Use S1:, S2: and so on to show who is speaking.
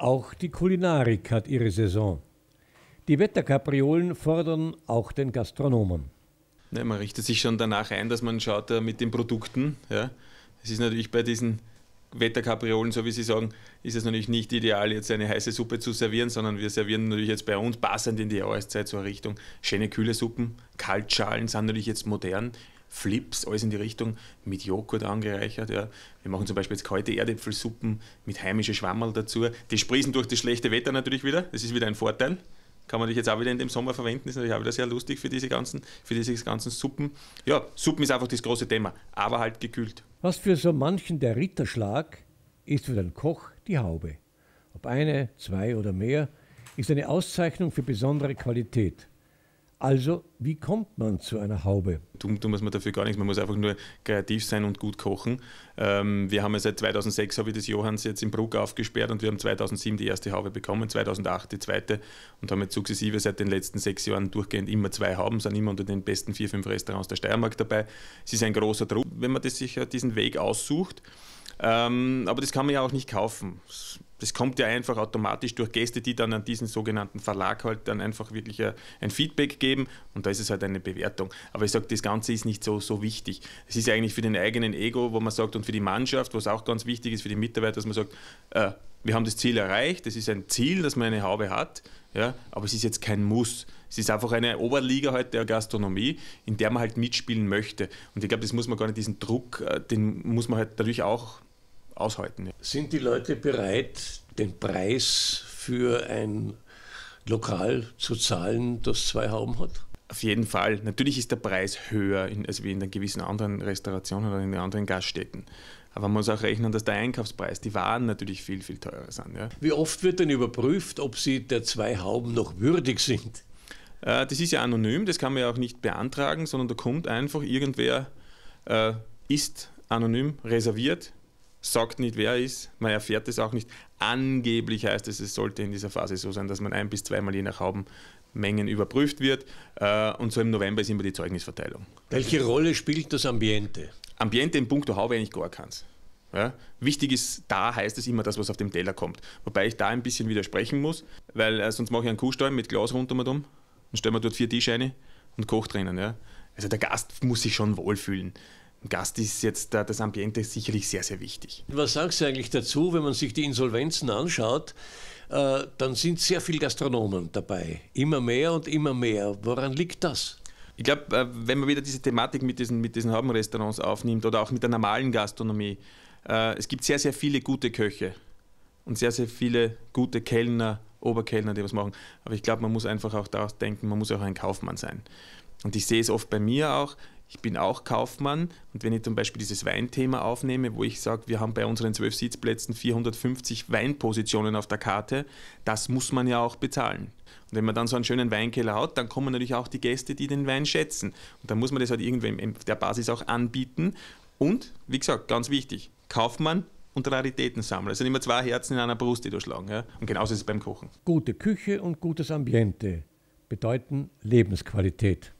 S1: Auch die Kulinarik hat ihre Saison. Die Wetterkapriolen fordern auch den Gastronomen.
S2: Ja, ne, man richtet sich schon danach ein, dass man schaut äh, mit den Produkten. Ja. Es ist natürlich bei diesen Wetterkapriolen, so wie Sie sagen, ist es natürlich nicht ideal, jetzt eine heiße Suppe zu servieren, sondern wir servieren natürlich jetzt bei uns passend in die Jahreszeit so eine Richtung. Schöne kühle Suppen, Kaltschalen sind natürlich jetzt modern. Flips, alles in die Richtung, mit Joghurt angereichert. Ja. Wir machen zum Beispiel jetzt kalte Erdäpfelsuppen mit heimischen Schwammerl dazu. Die sprießen durch das schlechte Wetter natürlich wieder, das ist wieder ein Vorteil. Kann man dich jetzt auch wieder in dem Sommer verwenden, ist natürlich auch wieder sehr lustig für diese ganzen, für diese ganzen Suppen. Ja, Suppen ist einfach das große Thema, aber halt gekühlt.
S1: Was für so manchen der Ritterschlag ist für den Koch die Haube. Ob eine, zwei oder mehr, ist eine Auszeichnung für besondere Qualität. Also, wie kommt man zu einer Haube?
S2: Tun, tun muss man dafür gar nichts, man muss einfach nur kreativ sein und gut kochen. Ähm, wir haben ja seit 2006, habe ich das Johanns jetzt in Bruck aufgesperrt und wir haben 2007 die erste Haube bekommen, 2008 die zweite und haben jetzt sukzessive seit den letzten sechs Jahren durchgehend immer zwei Hauben, sind immer unter den besten vier, fünf Restaurants der Steiermark dabei. Es ist ein großer Druck, wenn man das sich diesen Weg aussucht. Ähm, aber das kann man ja auch nicht kaufen das kommt ja einfach automatisch durch Gäste, die dann an diesen sogenannten Verlag halt dann einfach wirklich äh, ein Feedback geben und da ist es halt eine Bewertung. Aber ich sage, das Ganze ist nicht so, so wichtig. Es ist eigentlich für den eigenen Ego, wo man sagt, und für die Mannschaft, was auch ganz wichtig ist, für die Mitarbeiter, dass man sagt, äh, wir haben das Ziel erreicht, es ist ein Ziel, dass man eine Haube hat, ja, aber es ist jetzt kein Muss. Es ist einfach eine Oberliga heute halt der Gastronomie, in der man halt mitspielen möchte. Und ich glaube, das muss man gar nicht, diesen Druck, äh, den muss man halt dadurch auch aushalten. Sind die Leute bereit, den Preis für ein Lokal zu zahlen, das zwei Hauben hat? Auf jeden Fall. Natürlich ist der Preis höher in, als wie in den gewissen anderen Restaurationen oder in den anderen Gaststätten. Aber man muss auch rechnen, dass der Einkaufspreis, die Waren natürlich viel, viel teurer sind. Ja. Wie oft wird denn überprüft, ob sie der zwei Hauben noch würdig sind? Äh, das ist ja anonym, das kann man ja auch nicht beantragen, sondern da kommt einfach irgendwer, äh, ist anonym reserviert, sagt nicht, wer er ist, man erfährt es auch nicht. Angeblich heißt es, es sollte in dieser Phase so sein, dass man ein bis zweimal je nach Haubenmengen überprüft wird. Äh, und so im November ist immer die Zeugnisverteilung. Welche Rolle spielt das Ambiente? Ambiente im Punkt der Haube eigentlich gar keins. Ja? Wichtig ist, da heißt es immer das, was auf dem Teller kommt. Wobei ich da ein bisschen widersprechen muss, weil äh, sonst mache ich einen Kuhstall mit Glas rundum und um und stelle mir dort vier Tische rein und koche drinnen. Ja? Also der Gast muss sich schon wohlfühlen. Gast ist jetzt das Ambiente sicherlich sehr, sehr wichtig.
S1: Was sagst du eigentlich dazu, wenn man sich die Insolvenzen anschaut?
S2: Äh, dann sind sehr viele Gastronomen dabei. Immer mehr und immer mehr. Woran liegt das? Ich glaube, äh, wenn man wieder diese Thematik mit diesen, mit diesen Haubenrestaurants aufnimmt oder auch mit der normalen Gastronomie, äh, es gibt sehr, sehr viele gute Köche und sehr, sehr viele gute Kellner, Oberkellner, die was machen. Aber ich glaube, man muss einfach auch daraus denken, man muss auch ein Kaufmann sein. Und ich sehe es oft bei mir auch ich bin auch Kaufmann und wenn ich zum Beispiel dieses Weinthema aufnehme, wo ich sage, wir haben bei unseren zwölf Sitzplätzen 450 Weinpositionen auf der Karte, das muss man ja auch bezahlen. Und wenn man dann so einen schönen Weinkeller hat, dann kommen natürlich auch die Gäste, die den Wein schätzen. Und dann muss man das halt irgendwann auf der Basis auch anbieten. Und, wie gesagt, ganz wichtig, Kaufmann und Raritätensammler. Es sind immer zwei Herzen in einer Brust, die da schlagen. Ja? Und genauso ist es beim Kochen.
S1: Gute Küche und gutes Ambiente bedeuten Lebensqualität.